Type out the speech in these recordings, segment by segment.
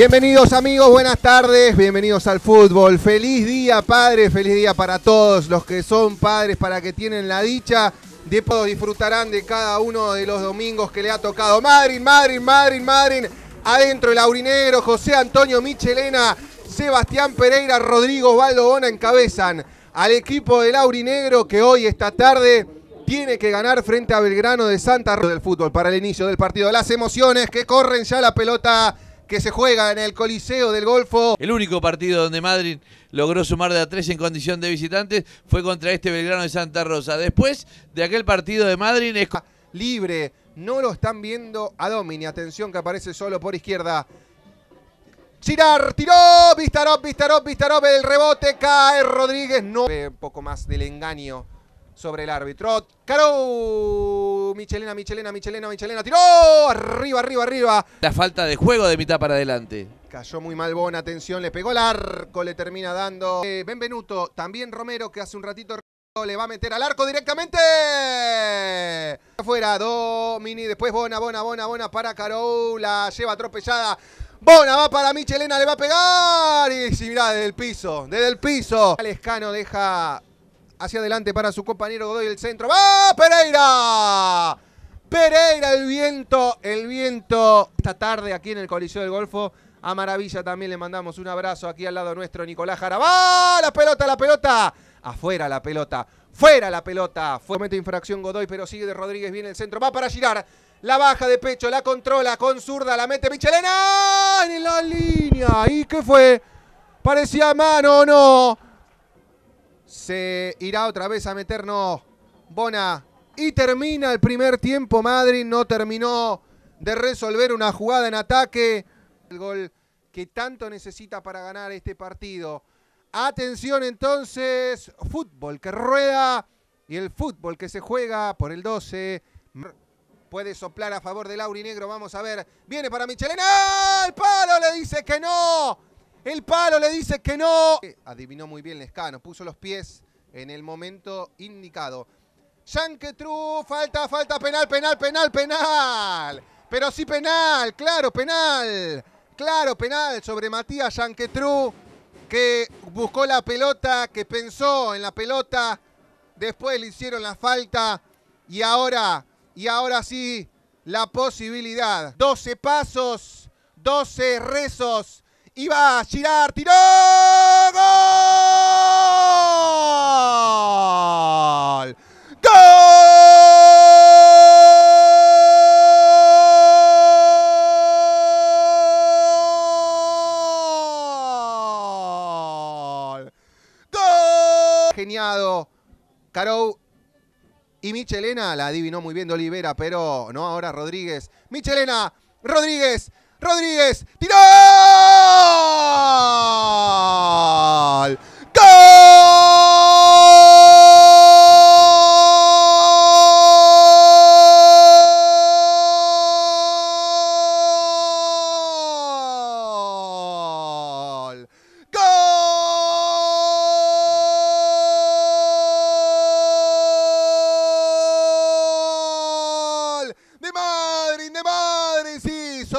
Bienvenidos amigos, buenas tardes, bienvenidos al fútbol. Feliz día padre, feliz día para todos los que son padres, para que tienen la dicha de disfrutarán de cada uno de los domingos que le ha tocado. Madrid, Madrid, Madrid, Madrid. Adentro el aurinegro, José Antonio Michelena, Sebastián Pereira, Rodrigo Valdobona encabezan al equipo del aurinegro que hoy esta tarde tiene que ganar frente a Belgrano de Santa Rosa del fútbol para el inicio del partido. Las emociones que corren ya la pelota que se juega en el Coliseo del Golfo. El único partido donde Madrid logró sumar de a tres en condición de visitantes fue contra este Belgrano de Santa Rosa. Después de aquel partido de Madrid es ah, libre. No lo están viendo a Domini. Atención que aparece solo por izquierda. Girar, tiró, Vistarop, Vistarop, Vistarop, el rebote, cae Rodríguez, no. Un poco más del engaño sobre el árbitro. Carol. Michelena, Michelena, Michelena, Michelena. Tiró. Arriba, arriba, arriba. La falta de juego de mitad para adelante. Cayó muy mal Bona, atención, le pegó el arco, le termina dando. Eh, Benvenuto, también Romero, que hace un ratito le va a meter al arco directamente. Afuera, Domini, después Bona, Bona, Bona, Bona para Carola la lleva atropellada. Bona va para Michelena, le va a pegar. Y si mirá, desde el piso, desde el piso. Alescano deja hacia adelante para su compañero Godoy el centro. ¡Va Pereira! Pereira, el viento, el viento. Esta tarde aquí en el Coliseo del Golfo. A Maravilla también le mandamos un abrazo aquí al lado nuestro, Nicolás Jarabá. ¡La pelota, la pelota! Afuera la pelota, fuera la pelota. Fue momento infracción Godoy, pero sigue de Rodríguez, viene el centro. Va para girar. La baja de pecho, la controla con zurda, la mete Michelena en la línea. ¿Y qué fue? Parecía mano o no. Se irá otra vez a meternos Bona. Y termina el primer tiempo. Madrid no terminó de resolver una jugada en ataque. El gol que tanto necesita para ganar este partido. Atención entonces, fútbol que rueda y el fútbol que se juega por el 12. Puede soplar a favor del Aurinegro, vamos a ver. Viene para Michelena. ¡El palo! Le dice que no. El palo le dice que no. Adivinó muy bien Lescano, puso los pies en el momento indicado. ¡Yanquetrú! ¡Falta, falta, falta, penal, penal, penal, penal. Pero sí penal, claro, penal. Claro, penal sobre Matías Yanquetrú. que buscó la pelota, que pensó en la pelota. Después le hicieron la falta y ahora, y ahora sí, la posibilidad. 12 pasos, 12 rezos Iba a girar, tiró. ¡Gol! ¡Gol! ¡Gol! Geniado. Carou y Michelena la adivinó muy bien de Olivera, pero no ahora Rodríguez. Michelena, Rodríguez, Rodríguez. ¡Tiró!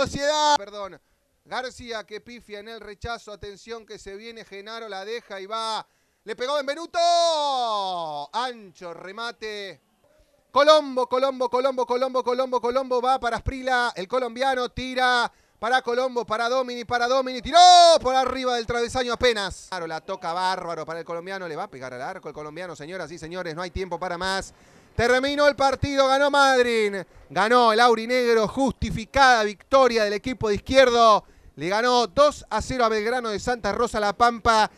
Sociedad, perdón. García que pifia en el rechazo, atención que se viene, Genaro la deja y va. Le pegó Benvenuto. Ancho, remate. Colombo, Colombo, Colombo, Colombo, Colombo, Colombo va para Sprila, el colombiano tira para Colombo, para Domini, para Domini, tiró por arriba del travesaño apenas. Claro, la toca bárbaro para el colombiano, le va a pegar al arco el colombiano, señoras y señores, no hay tiempo para más. Terminó el partido, ganó Madrid. Ganó el Aurinegro, justificada victoria del equipo de izquierdo. Le ganó 2 a 0 a Belgrano de Santa Rosa La Pampa.